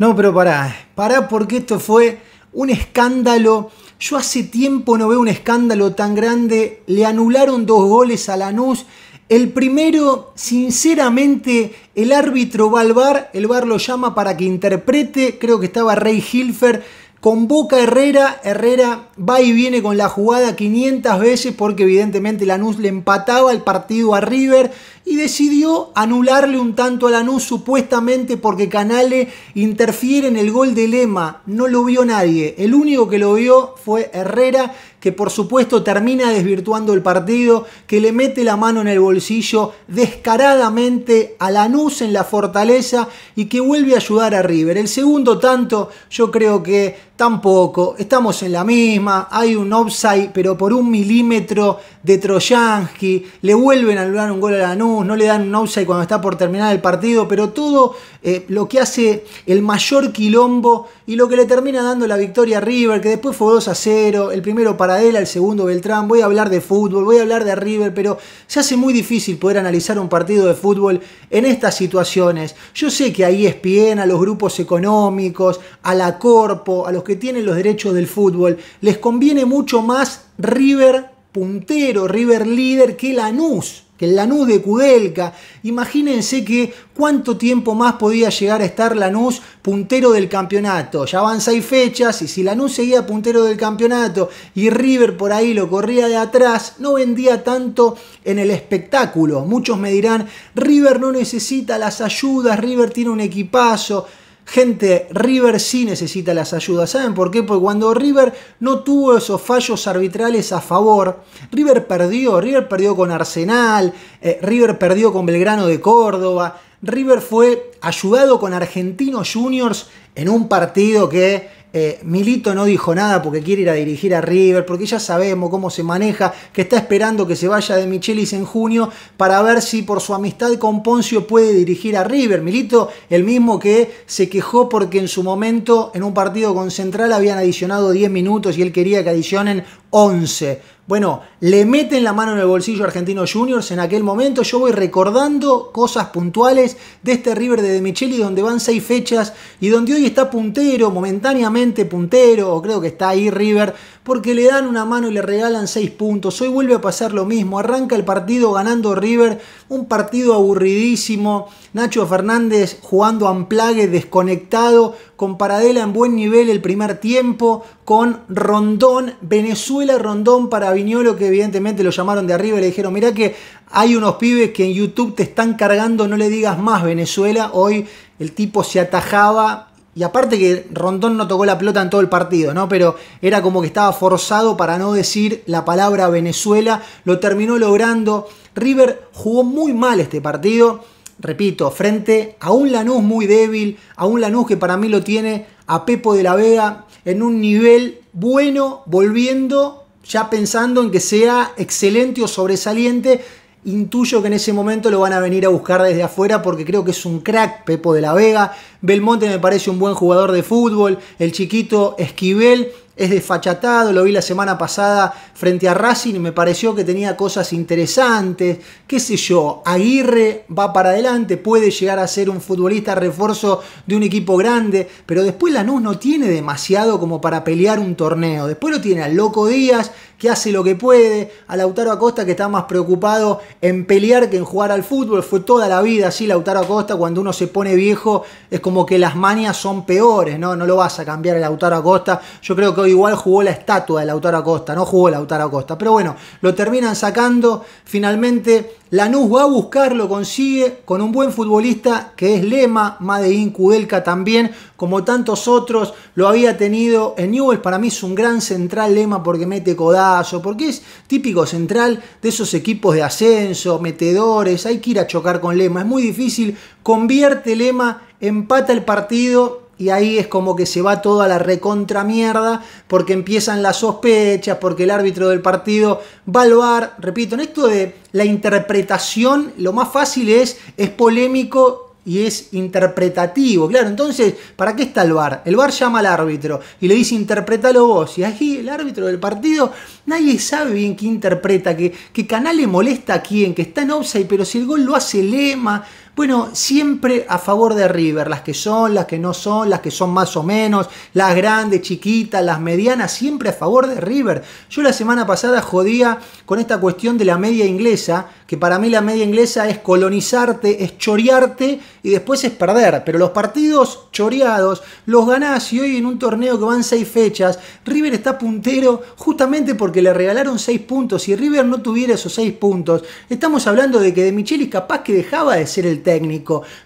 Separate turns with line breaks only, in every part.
No, pero pará, pará porque esto fue un escándalo. Yo hace tiempo no veo un escándalo tan grande. Le anularon dos goles a Lanús. El primero, sinceramente, el árbitro va al bar, el bar lo llama para que interprete, creo que estaba Rey Hilfer, convoca a Herrera, Herrera va y viene con la jugada 500 veces porque evidentemente Lanús le empataba el partido a River y decidió anularle un tanto a Lanús supuestamente porque Canale interfiere en el gol de Lema. No lo vio nadie. El único que lo vio fue Herrera, que por supuesto termina desvirtuando el partido, que le mete la mano en el bolsillo descaradamente a Lanús en la fortaleza y que vuelve a ayudar a River. El segundo tanto yo creo que tampoco. Estamos en la misma, hay un offside, pero por un milímetro de Troyansky, le vuelven a anular un gol a Lanús no le dan un outside cuando está por terminar el partido, pero todo eh, lo que hace el mayor quilombo y lo que le termina dando la victoria a River, que después fue 2 a 0, el primero él el segundo Beltrán, voy a hablar de fútbol, voy a hablar de River, pero se hace muy difícil poder analizar un partido de fútbol en estas situaciones. Yo sé que ahí bien a los grupos económicos, a la Corpo, a los que tienen los derechos del fútbol, les conviene mucho más River puntero, River líder que Lanús que el Lanús de Kudelka. Imagínense que cuánto tiempo más podía llegar a estar Lanús puntero del campeonato. Ya van seis fechas y si Lanús seguía puntero del campeonato y River por ahí lo corría de atrás, no vendía tanto en el espectáculo. Muchos me dirán, River no necesita las ayudas, River tiene un equipazo. Gente, River sí necesita las ayudas. ¿Saben por qué? Porque cuando River no tuvo esos fallos arbitrales a favor, River perdió. River perdió con Arsenal, eh, River perdió con Belgrano de Córdoba. River fue ayudado con Argentinos Juniors en un partido que eh, Milito no dijo nada porque quiere ir a dirigir a River, porque ya sabemos cómo se maneja, que está esperando que se vaya de Michelis en junio para ver si por su amistad con Poncio puede dirigir a River. Milito, el mismo que se quejó porque en su momento en un partido con Central habían adicionado 10 minutos y él quería que adicionen 11. Bueno, le meten la mano en el bolsillo argentino Juniors en aquel momento. Yo voy recordando cosas puntuales de este River de, de Micheli, donde van seis fechas y donde hoy está puntero, momentáneamente puntero, creo que está ahí River, porque le dan una mano y le regalan 6 puntos. Hoy vuelve a pasar lo mismo. Arranca el partido ganando River, un partido aburridísimo. Nacho Fernández jugando a amplague desconectado, con Paradela en buen nivel el primer tiempo, con Rondón, Venezuela Rondón para Viñolo, que evidentemente lo llamaron de arriba y le dijeron, mirá que hay unos pibes que en YouTube te están cargando, no le digas más Venezuela. Hoy el tipo se atajaba y aparte que Rondón no tocó la pelota en todo el partido, ¿no? Pero era como que estaba forzado para no decir la palabra Venezuela. Lo terminó logrando. River jugó muy mal este partido. Repito, frente a un Lanús muy débil, a un Lanús que para mí lo tiene a Pepo de la Vega en un nivel bueno, volviendo, ya pensando en que sea excelente o sobresaliente Intuyo que en ese momento lo van a venir a buscar desde afuera porque creo que es un crack Pepo de la Vega. Belmonte me parece un buen jugador de fútbol. El chiquito Esquivel es desfachatado, lo vi la semana pasada frente a Racing y me pareció que tenía cosas interesantes, qué sé yo, Aguirre va para adelante, puede llegar a ser un futbolista refuerzo de un equipo grande, pero después Lanús no tiene demasiado como para pelear un torneo, después lo tiene a Loco Díaz, que hace lo que puede, a Lautaro Acosta que está más preocupado en pelear que en jugar al fútbol. Fue toda la vida así Lautaro Acosta, cuando uno se pone viejo es como que las manías son peores, ¿no? No lo vas a cambiar a Lautaro Acosta. Yo creo que hoy igual jugó la estatua de Lautaro Acosta, no jugó Lautaro Acosta. Pero bueno, lo terminan sacando finalmente Lanús va a buscarlo, consigue con un buen futbolista que es Lema, Madein Kudelka también, como tantos otros, lo había tenido en Newell's. Para mí es un gran central Lema porque mete codazo, porque es típico central de esos equipos de ascenso, metedores. Hay que ir a chocar con Lema, es muy difícil. Convierte Lema, empata el partido y ahí es como que se va toda la recontra mierda porque empiezan las sospechas, porque el árbitro del partido va al bar. Repito, en esto de la interpretación, lo más fácil es, es polémico y es interpretativo. Claro, entonces, ¿para qué está el VAR? El VAR llama al árbitro y le dice, interpretalo vos. Y ahí el árbitro del partido, nadie sabe bien qué interpreta, qué, qué canal le molesta a quién, que está en offside, pero si el gol lo hace Lema, bueno, siempre a favor de River, las que son, las que no son, las que son más o menos, las grandes, chiquitas, las medianas, siempre a favor de River. Yo la semana pasada jodía con esta cuestión de la media inglesa, que para mí la media inglesa es colonizarte, es chorearte y después es perder. Pero los partidos choreados los ganás y hoy en un torneo que van seis fechas, River está puntero justamente porque le regalaron seis puntos. Si River no tuviera esos seis puntos, estamos hablando de que de Micheli capaz que dejaba de ser el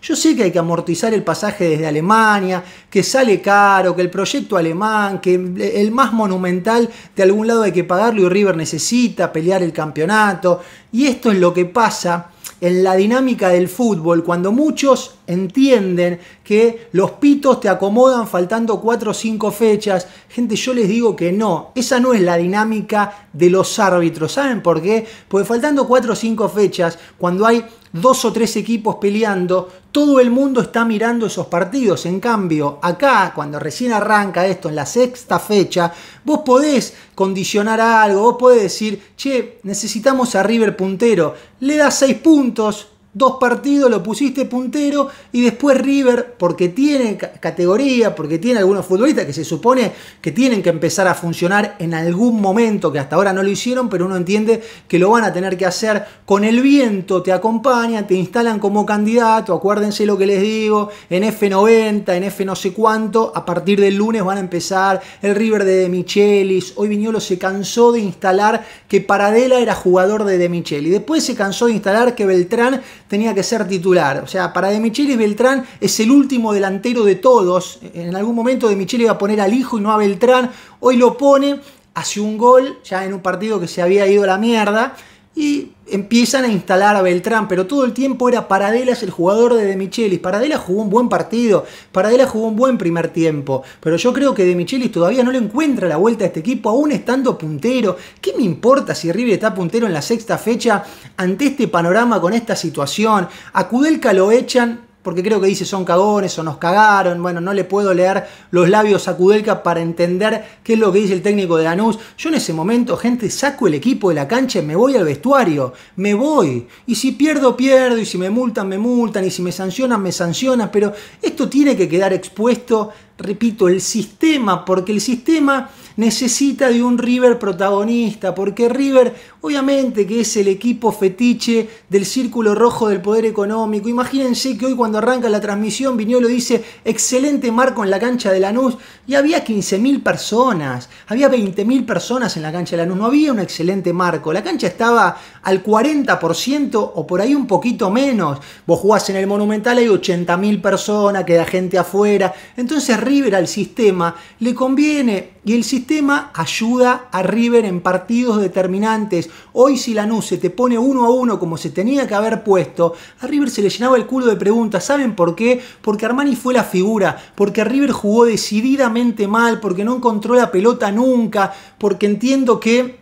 yo sé que hay que amortizar el pasaje desde Alemania, que sale caro, que el proyecto alemán, que el más monumental de algún lado hay que pagarlo y River necesita pelear el campeonato. Y esto es lo que pasa en la dinámica del fútbol, cuando muchos entienden que los pitos te acomodan faltando 4 o 5 fechas, gente, yo les digo que no, esa no es la dinámica de los árbitros. ¿Saben por qué? Porque faltando 4 o 5 fechas, cuando hay dos o tres equipos peleando, todo el mundo está mirando esos partidos. En cambio, acá, cuando recién arranca esto, en la sexta fecha, vos podés condicionar algo, vos podés decir, che, necesitamos a River puntero, le das seis puntos, dos partidos, lo pusiste puntero y después River, porque tiene categoría, porque tiene algunos futbolistas que se supone que tienen que empezar a funcionar en algún momento, que hasta ahora no lo hicieron, pero uno entiende que lo van a tener que hacer con el viento, te acompañan, te instalan como candidato, acuérdense lo que les digo, en F90, en F no sé cuánto, a partir del lunes van a empezar el River de De Michelis, hoy Viñolo se cansó de instalar que Paradela era jugador de De Michelis, después se cansó de instalar que Beltrán tenía que ser titular. O sea, para De Beltrán es el último delantero de todos. En algún momento De iba a poner al hijo y no a Beltrán. Hoy lo pone, hace un gol ya en un partido que se había ido a la mierda. Y empiezan a instalar a Beltrán, pero todo el tiempo era Paradelas el jugador de De Michelis. Paradelas jugó un buen partido, Paradelas jugó un buen primer tiempo, pero yo creo que De Michelis todavía no le encuentra la vuelta a este equipo, aún estando puntero. ¿Qué me importa si River está puntero en la sexta fecha ante este panorama con esta situación? A Kudelka lo echan porque creo que dice son cagones o nos cagaron. Bueno, no le puedo leer los labios a Kudelka para entender qué es lo que dice el técnico de Danús. Yo en ese momento, gente, saco el equipo de la cancha y me voy al vestuario. Me voy. Y si pierdo, pierdo. Y si me multan, me multan. Y si me sancionan, me sancionan. Pero esto tiene que quedar expuesto repito, el sistema, porque el sistema necesita de un River protagonista, porque River Obviamente que es el equipo fetiche del círculo rojo del poder económico. Imagínense que hoy cuando arranca la transmisión Viñolo dice excelente marco en la cancha de Lanús y había 15.000 personas, había 20.000 personas en la cancha de Lanús, no había un excelente marco. La cancha estaba al 40% o por ahí un poquito menos. Vos jugás en el Monumental, hay 80.000 personas, queda gente afuera. Entonces River al sistema le conviene y el sistema ayuda a River en partidos determinantes Hoy si Lanús se te pone uno a uno como se tenía que haber puesto, a River se le llenaba el culo de preguntas. ¿Saben por qué? Porque Armani fue la figura, porque River jugó decididamente mal, porque no encontró la pelota nunca, porque entiendo que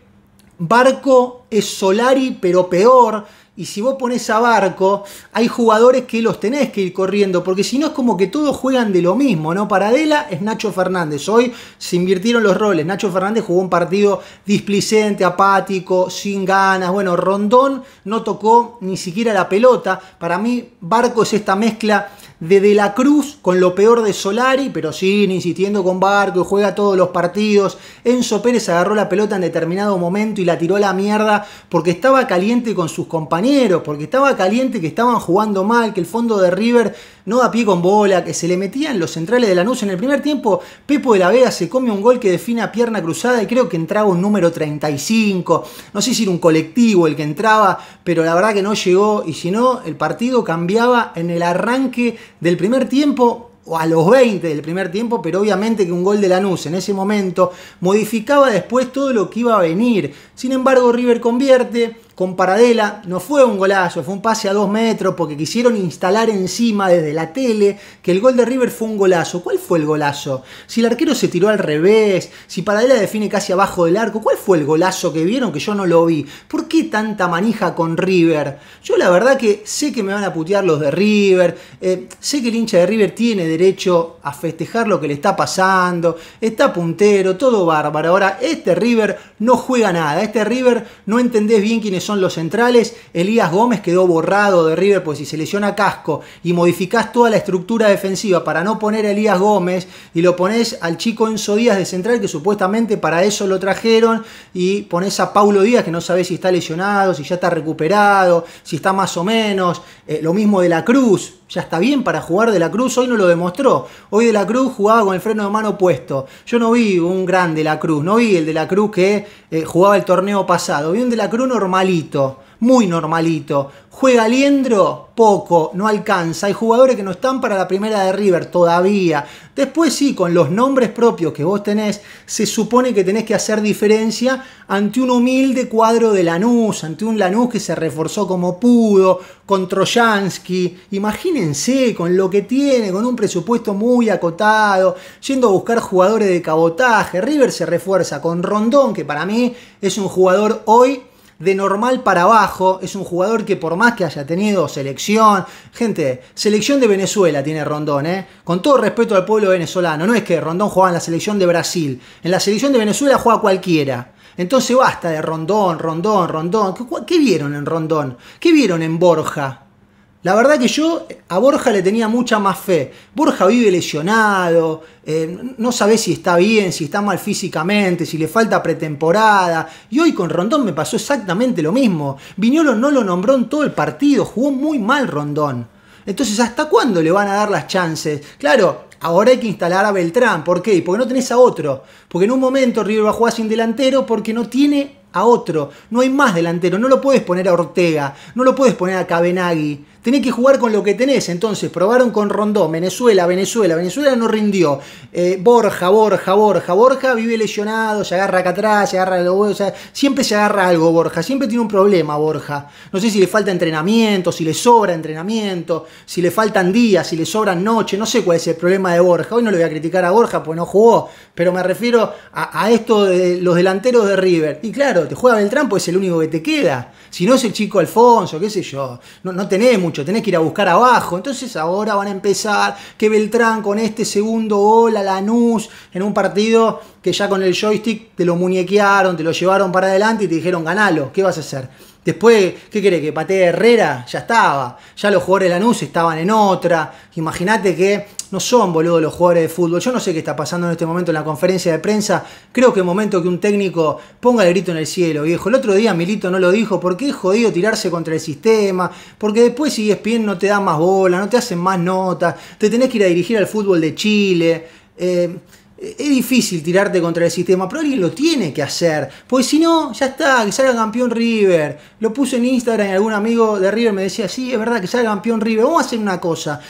Barco es Solari pero peor y si vos pones a Barco, hay jugadores que los tenés que ir corriendo, porque si no es como que todos juegan de lo mismo, ¿no? Para Adela es Nacho Fernández. Hoy se invirtieron los roles. Nacho Fernández jugó un partido displicente, apático, sin ganas. Bueno, Rondón no tocó ni siquiera la pelota. Para mí, Barco es esta mezcla de De la Cruz con lo peor de Solari, pero sigue insistiendo con Barco, juega todos los partidos. Enzo Pérez agarró la pelota en determinado momento y la tiró a la mierda porque estaba caliente con sus compañeros, porque estaba caliente que estaban jugando mal, que el fondo de River no da pie con bola, que se le metían los centrales de la luz En el primer tiempo, Pepo de la Vega se come un gol que define a pierna cruzada y creo que entraba un número 35. No sé si era un colectivo el que entraba, pero la verdad que no llegó y si no, el partido cambiaba en el arranque del primer tiempo o a los 20 del primer tiempo, pero obviamente que un gol de Lanús en ese momento modificaba después todo lo que iba a venir. Sin embargo, River convierte, con Paradela no fue un golazo, fue un pase a dos metros porque quisieron instalar encima desde la tele que el gol de River fue un golazo. ¿Cuál fue el golazo? Si el arquero se tiró al revés, si Paradela define casi abajo del arco, ¿cuál fue el golazo que vieron que yo no lo vi? ¿Por qué tanta manija con River? Yo la verdad que sé que me van a putear los de River, eh, sé que el hincha de River tiene derecho a festejar lo que le está pasando, está puntero, todo bárbaro. Ahora, este River no juega nada, este River no entendés bien quién es son los centrales, Elías Gómez quedó borrado de River, pues si se lesiona casco y modificás toda la estructura defensiva para no poner a Elías Gómez y lo pones al chico Enzo Díaz de central, que supuestamente para eso lo trajeron, y pones a Paulo Díaz, que no sabés si está lesionado, si ya está recuperado, si está más o menos, eh, lo mismo de la Cruz, ya está bien para jugar de la Cruz, hoy no lo demostró. Hoy de la Cruz jugaba con el freno de mano puesto. Yo no vi un gran de la Cruz, no vi el de la Cruz que eh, jugaba el torneo pasado, vi un de la Cruz normalito muy normalito. Juega Liendro, poco, no alcanza. Hay jugadores que no están para la primera de River todavía. Después sí, con los nombres propios que vos tenés, se supone que tenés que hacer diferencia ante un humilde cuadro de Lanús, ante un Lanús que se reforzó como pudo, con Troyansky. Imagínense con lo que tiene, con un presupuesto muy acotado, yendo a buscar jugadores de cabotaje. River se refuerza con Rondón, que para mí es un jugador hoy de normal para abajo. Es un jugador que por más que haya tenido selección, gente, selección de Venezuela tiene Rondón, ¿eh? Con todo respeto al pueblo venezolano, no es que Rondón juega en la selección de Brasil, en la selección de Venezuela juega cualquiera. Entonces basta de Rondón, Rondón, Rondón. qué vieron en Rondón? ¿Qué vieron en Borja? La verdad que yo a Borja le tenía mucha más fe. Borja vive lesionado, eh, no sabe si está bien, si está mal físicamente, si le falta pretemporada. Y hoy con Rondón me pasó exactamente lo mismo. Viñolo no lo nombró en todo el partido, jugó muy mal Rondón. Entonces, ¿hasta cuándo le van a dar las chances? Claro, ahora hay que instalar a Beltrán. ¿Por qué? Porque no tenés a otro. Porque en un momento River va a jugar sin delantero porque no tiene a otro. No hay más delantero. No lo puedes poner a Ortega, no lo puedes poner a Cabenagui. Tenés que jugar con lo que tenés. Entonces, probaron con Rondón, Venezuela, Venezuela, Venezuela no rindió. Eh, Borja, Borja, Borja, Borja vive lesionado, se agarra acá atrás, se agarra los huevos. siempre se agarra algo, Borja. Siempre tiene un problema, Borja. No sé si le falta entrenamiento, si le sobra entrenamiento, si le faltan días, si le sobran noches. No sé cuál es el problema de Borja. Hoy no le voy a criticar a Borja porque no jugó, pero me refiero a, esto de los delanteros de River. Y claro, te juega Beltrán, porque es el único que te queda. Si no es el chico Alfonso, qué sé yo. No, no tenés mucho tenés que ir a buscar abajo. Entonces ahora van a empezar que Beltrán con este segundo gol a Lanús en un partido que ya con el joystick te lo muñequearon, te lo llevaron para adelante y te dijeron ganalo, ¿qué vas a hacer? Después, ¿qué quiere Que patee Herrera ya estaba. Ya los jugadores de Lanús estaban en otra. Imagínate que no son boludos los jugadores de fútbol. Yo no sé qué está pasando en este momento en la conferencia de prensa. Creo que es momento que un técnico ponga el grito en el cielo, viejo. El otro día Milito no lo dijo porque es jodido tirarse contra el sistema. Porque después si bien no te dan más bola, no te hacen más notas. Te tenés que ir a dirigir al fútbol de Chile. Eh, es difícil tirarte contra el sistema, pero alguien lo tiene que hacer. Porque si no, ya está, que salga campeón River. Lo puse en Instagram y algún amigo de River me decía, sí, es verdad que salga campeón River. Vamos a hacer una cosa.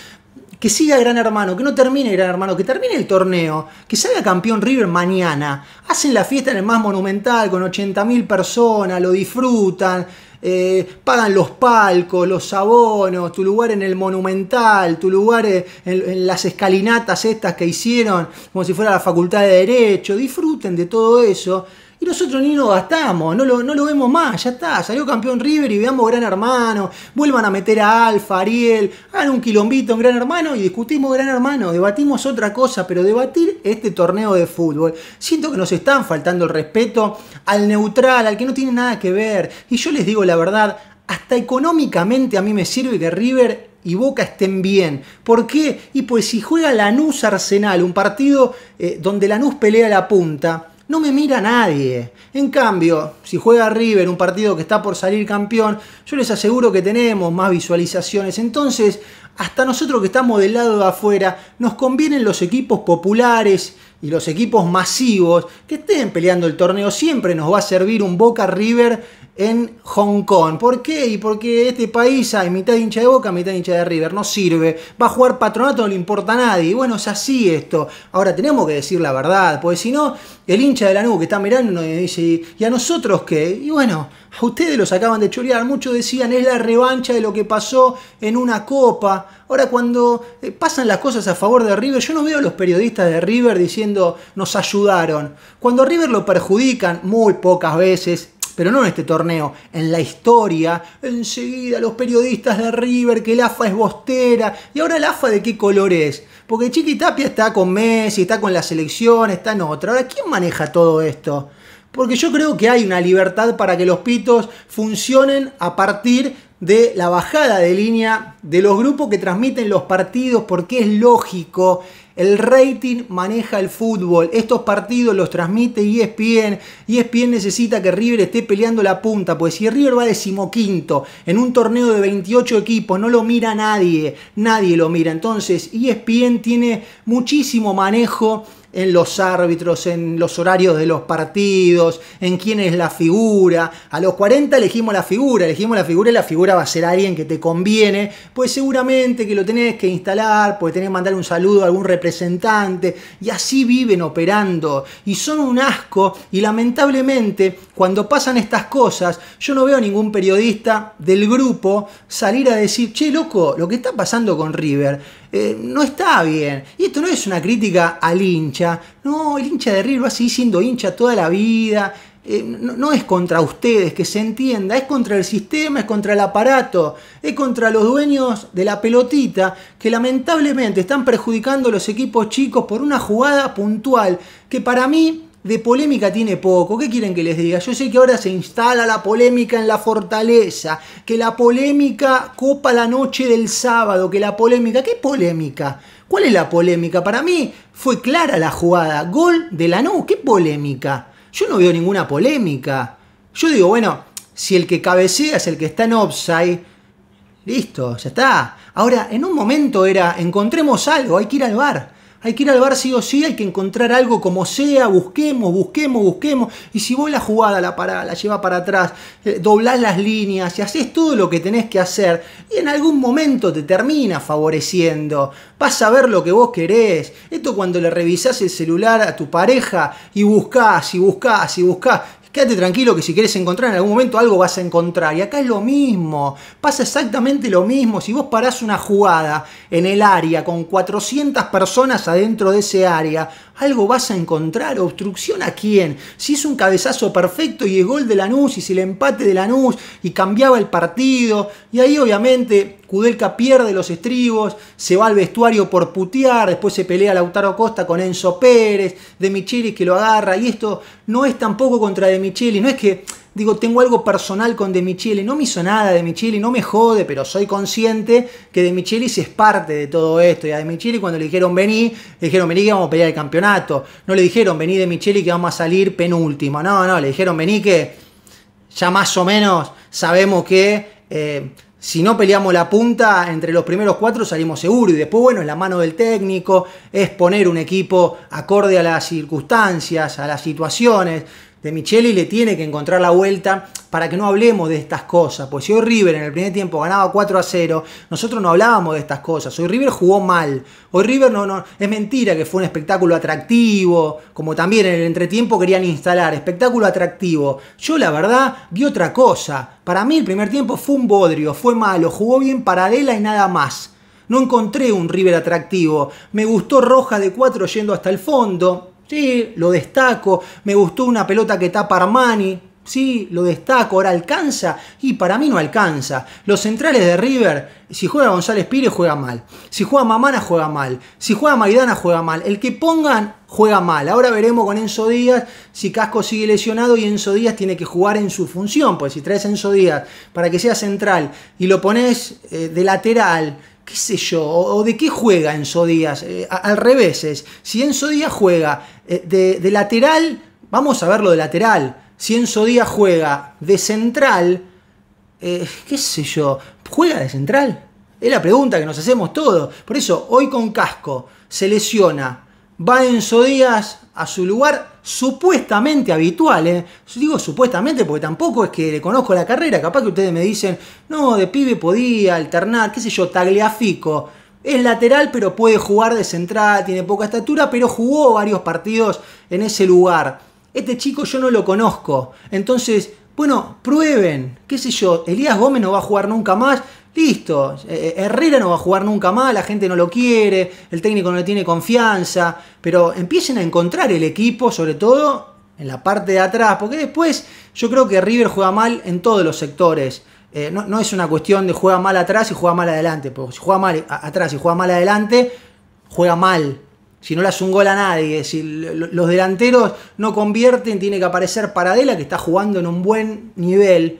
Que siga Gran Hermano, que no termine Gran Hermano, que termine el torneo, que salga campeón River mañana. Hacen la fiesta en el más monumental con 80.000 personas, lo disfrutan. Eh, pagan los palcos, los abonos, tu lugar en el monumental, tu lugar en, en las escalinatas estas que hicieron como si fuera la facultad de derecho, disfruten de todo eso y nosotros ni nos gastamos, no lo, no lo vemos más, ya está. Salió campeón River y veamos Gran Hermano. Vuelvan a meter a Alfa, Ariel, hagan un quilombito en Gran Hermano y discutimos Gran Hermano. Debatimos otra cosa, pero debatir este torneo de fútbol. Siento que nos están faltando el respeto al neutral, al que no tiene nada que ver. Y yo les digo la verdad, hasta económicamente a mí me sirve que River y Boca estén bien. ¿Por qué? Y pues si juega Lanús Arsenal, un partido eh, donde Lanús pelea la punta, no me mira nadie. En cambio, si juega River, un partido que está por salir campeón, yo les aseguro que tenemos más visualizaciones. Entonces, hasta nosotros que estamos del lado de afuera, nos convienen los equipos populares, y los equipos masivos que estén peleando el torneo siempre nos va a servir un Boca River en Hong Kong. ¿Por qué? Y porque este país hay mitad hincha de Boca, mitad hincha de River, no sirve. Va a jugar patronato, no le importa a nadie. Y bueno, es así esto. Ahora tenemos que decir la verdad, porque si no, el hincha de la nube que está mirando nos dice, ¿y a nosotros qué? Y bueno ustedes los acaban de chorear. Muchos decían, es la revancha de lo que pasó en una copa. Ahora cuando eh, pasan las cosas a favor de River, yo no veo a los periodistas de River diciendo, nos ayudaron. Cuando River lo perjudican muy pocas veces, pero no en este torneo, en la historia, enseguida los periodistas de River, que el AFA es bostera, y ahora el AFA de qué color es, porque Chiqui Tapia está con Messi, está con la selección, está en otra, ahora ¿quién maneja todo esto? Porque yo creo que hay una libertad para que los pitos funcionen a partir de la bajada de línea de los grupos que transmiten los partidos, porque es lógico, el rating maneja el fútbol, estos partidos los transmite ESPN, ESPN necesita que River esté peleando la punta, pues si River va decimoquinto en un torneo de 28 equipos, no lo mira nadie, nadie lo mira, entonces ESPN tiene muchísimo manejo en los árbitros, en los horarios de los partidos, en quién es la figura. A los 40 elegimos la figura, elegimos la figura y la figura va a ser alguien que te conviene, pues seguramente que lo tenés que instalar, pues tenés que mandar un saludo a algún representante y así viven operando y son un asco y lamentablemente cuando pasan estas cosas yo no veo a ningún periodista del grupo salir a decir, che loco, lo que está pasando con River eh, no está bien. Y esto no es una crítica al hincha. No, el hincha de River va a seguir siendo hincha toda la vida. Eh, no, no, es contra ustedes, que se entienda, es contra el sistema, es contra el aparato, es contra los dueños de la pelotita que lamentablemente están perjudicando a los equipos chicos por una jugada puntual que para mí de polémica tiene poco, ¿qué quieren que les diga? Yo sé que ahora se instala la polémica en la fortaleza, que la polémica copa la noche del sábado, que la polémica... ¿Qué polémica? ¿Cuál es la polémica? Para mí fue clara la jugada, gol de la ¿qué polémica? Yo no veo ninguna polémica. Yo digo, bueno, si el que cabecea es el que está en offside, listo, ya está. Ahora, en un momento era, encontremos algo, hay que ir al bar. Hay que ir al bar sí o sí, hay que encontrar algo como sea, busquemos, busquemos, busquemos. Y si vos la jugada la para la llevas para atrás, eh, doblás las líneas y haces todo lo que tenés que hacer, y en algún momento te termina favoreciendo. Vas a ver lo que vos querés. Esto cuando le revisás el celular a tu pareja y buscás y buscás y buscás Quédate tranquilo que si quieres encontrar en algún momento algo vas a encontrar. Y acá es lo mismo, pasa exactamente lo mismo. Si vos parás una jugada en el área con 400 personas adentro de ese área, algo vas a encontrar. ¿Obstrucción a quién? Si es un cabezazo perfecto y es gol de Lanús, y si el empate de Lanús, y cambiaba el partido. Y ahí obviamente Kudelka pierde los estribos, se va al vestuario por putear, después se pelea Lautaro Costa con Enzo Pérez, De Michelis que lo agarra. Y esto no es tampoco contra De Micheli no es que digo, tengo algo personal con De Micheli, no me hizo nada De Micheli, no me jode, pero soy consciente que De Micheli es parte de todo esto. Y a De Michele, cuando le dijeron vení, le dijeron vení que vamos a pelear el campeonato. No le dijeron vení De Micheli que vamos a salir penúltimo. No, no, le dijeron vení que ya más o menos sabemos que... Eh, si no peleamos la punta, entre los primeros cuatro salimos seguros. Y después, bueno, en la mano del técnico, es poner un equipo acorde a las circunstancias, a las situaciones de Micheli le tiene que encontrar la vuelta para que no hablemos de estas cosas. Pues si hoy River en el primer tiempo ganaba 4 a 0, nosotros no hablábamos de estas cosas. Hoy River jugó mal. Hoy River no, no. Es mentira que fue un espectáculo atractivo, como también en el entretiempo querían instalar. Espectáculo atractivo. Yo la verdad vi otra cosa. Para mí el primer tiempo fue un bodrio, fue malo, jugó bien paralela y nada más. No encontré un River atractivo. Me gustó Roja de 4 yendo hasta el fondo Sí, lo destaco. Me gustó una pelota que tapa Armani. Sí, lo destaco. Ahora alcanza. Y para mí no alcanza. Los centrales de River, si juega González Pires, juega mal. Si juega Mamana, juega mal. Si juega Maidana, juega mal. El que pongan, juega mal. Ahora veremos con Enzo Díaz si Casco sigue lesionado y Enzo Díaz tiene que jugar en su función. Pues si traes a Enzo Díaz para que sea central y lo pones eh, de lateral qué sé yo, o, de qué juega Enzo Díaz. Eh, al revés si Enzo Díaz juega eh, de, lateral, vamos a verlo de lateral. Si Enzo Díaz juega de central, eh, qué sé yo, ¿juega de central? Es la pregunta que nos hacemos todos. Por eso, hoy con casco se lesiona va en Díaz a su lugar supuestamente habitual. ¿eh? Digo supuestamente porque tampoco es que le conozco la carrera. Capaz que ustedes me dicen, no, de pibe podía alternar, qué sé yo, tagliafico. Es lateral, pero puede jugar de central, tiene poca estatura, pero jugó varios partidos en ese lugar. Este chico yo no lo conozco. Entonces, bueno, prueben, qué sé yo, Elías Gómez no va a jugar nunca más Listo, eh, eh, Herrera no va a jugar nunca más, la gente no lo quiere, el técnico no le tiene confianza, pero empiecen a encontrar el equipo, sobre todo en la parte de atrás, porque después yo creo que River juega mal en todos los sectores. Eh, no, es una cuestión de juega mal atrás y juega mal adelante, porque si juega mal atrás y juega mal adelante, juega mal. Si no le hace un gol a nadie, si los delanteros no convierten, tiene que aparecer Paradela que está jugando en un buen nivel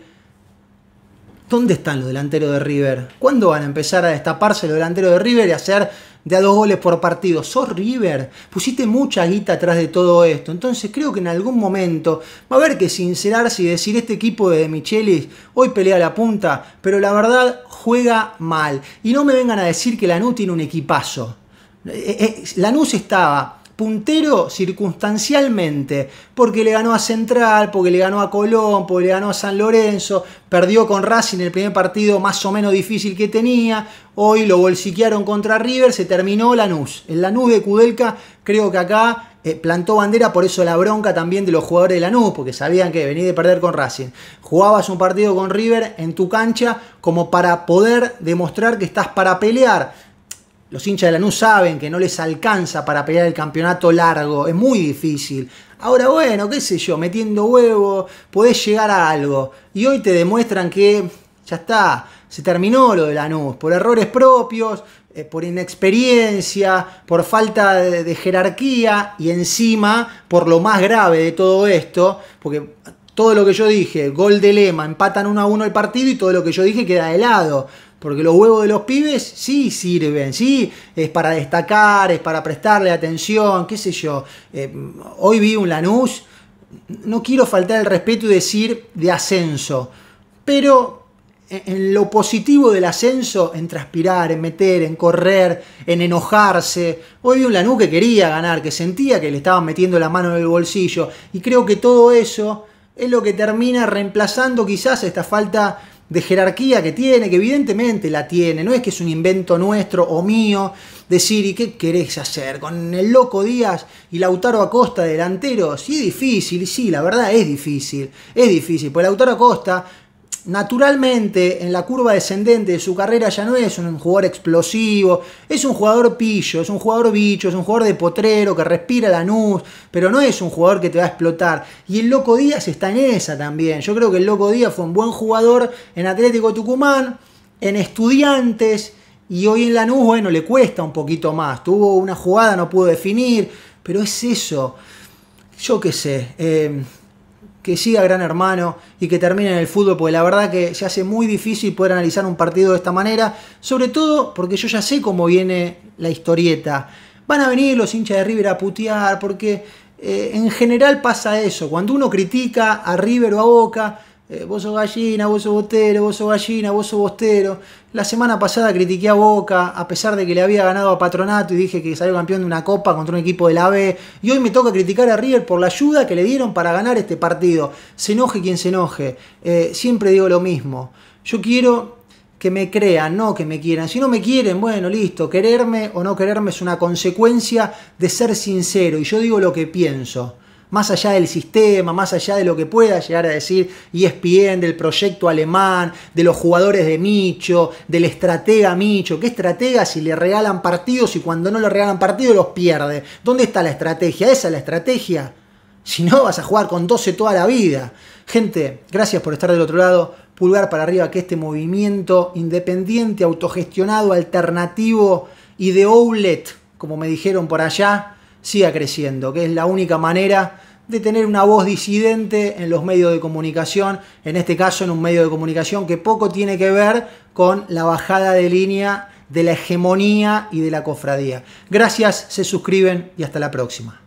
¿Dónde están los delanteros de River? ¿Cuándo van a empezar a destaparse los delanteros de River y hacer de a dos goles por partido? Sos River, pusiste mucha guita atrás de todo esto. Entonces creo que en algún momento va a haber que sincerarse y decir este equipo de Michelis hoy pelea la punta, pero la verdad juega mal. Y no me vengan a decir que Lanús tiene un equipazo. Eh, eh, Lanús estaba puntero circunstancialmente, porque le ganó a Central, porque le ganó a Colón, porque le ganó a San Lorenzo, perdió con Racing el primer partido más o menos difícil que tenía, hoy lo bolsiquearon contra River, se terminó Lanús. En Lanús de Kudelka creo que acá eh, plantó bandera, por eso la bronca también de los jugadores de Lanús, porque sabían que venía de perder con Racing. Jugabas un partido con River en tu cancha como para poder demostrar que estás para pelear los hinchas de Lanús saben que no les alcanza para pelear el campeonato largo, es muy difícil. Ahora bueno, qué sé yo, metiendo huevo, podés llegar a algo. Y hoy te demuestran que ya está, se terminó lo de Lanús, por errores propios, eh, por inexperiencia, por falta de, jerarquía y encima por lo más grave de todo esto, porque todo lo que yo dije, gol de Lema, empatan 1 a 1 el partido y todo lo que yo dije queda de lado. Porque los huevos de los pibes sí sirven, sí, es para destacar, es para prestarle atención, qué sé yo. Eh, hoy vi un Lanús, no quiero faltar el respeto y decir de ascenso, pero en lo positivo del ascenso, en transpirar, en meter, en correr, en enojarse. Hoy vi un Lanús que quería ganar, que sentía que le estaban metiendo la mano en el bolsillo. Y creo que todo eso es lo que termina reemplazando quizás esta falta de jerarquía que tiene, que evidentemente la tiene, no es que es un invento nuestro o mío, decir, ¿y qué querés hacer? Con el loco Díaz y Lautaro Acosta delantero, sí, difícil, sí, la verdad es difícil, es difícil, pues Lautaro Acosta naturalmente en la curva descendente de su carrera ya no es un jugador explosivo, es un jugador pillo, es un jugador bicho, es un jugador de potrero que respira la nuz, pero no es un jugador que te va a explotar. Y el Loco Díaz está en esa también. Yo creo que el Loco Díaz fue un buen jugador en Atlético Tucumán, en Estudiantes. Y hoy en Lanús, bueno, le cuesta un poquito más. Tuvo una jugada, no pudo definir. Pero es eso. Yo qué sé. Eh, que siga Gran Hermano y que termine en el fútbol, porque la verdad que se hace muy difícil poder analizar un partido de esta manera, sobre todo porque yo ya sé cómo viene la historieta. Van a venir los hinchas de River a putear, porque eh, en general pasa eso, cuando uno critica a River o a Boca, eh, vos sos gallina, vos sos bostero, vos sos gallina, vos sos bostero. La semana pasada critiqué a Boca, a pesar de que le había ganado a Patronato y dije que salió campeón de una copa contra un equipo de la B. Y hoy me toca criticar a River por la ayuda que le dieron para ganar este partido. Se enoje quien se enoje. Eh, siempre digo lo mismo. Yo quiero que me crean, no que me quieran. Si no me quieren, bueno, listo. Quererme o no quererme es una consecuencia de ser sincero. Y yo digo lo que pienso más allá del sistema, más allá de lo que pueda llegar a decir ESPN, del proyecto alemán, de los jugadores de Micho, del estratega Micho. ¿Qué estratega si le regalan partidos y cuando no le regalan partidos los pierde? ¿Dónde está la estrategia? ¿Esa es la estrategia? Si no, vas a jugar con 12 toda la vida. Gente, gracias por estar del otro lado. Pulgar para arriba que este movimiento independiente, autogestionado, alternativo y de outlet, como me dijeron por allá, siga creciendo, que es la única manera de tener una voz disidente en los medios de comunicación, en este caso en un medio de comunicación que poco tiene que ver con la bajada de línea de la hegemonía y de la cofradía. Gracias, se suscriben y hasta la próxima.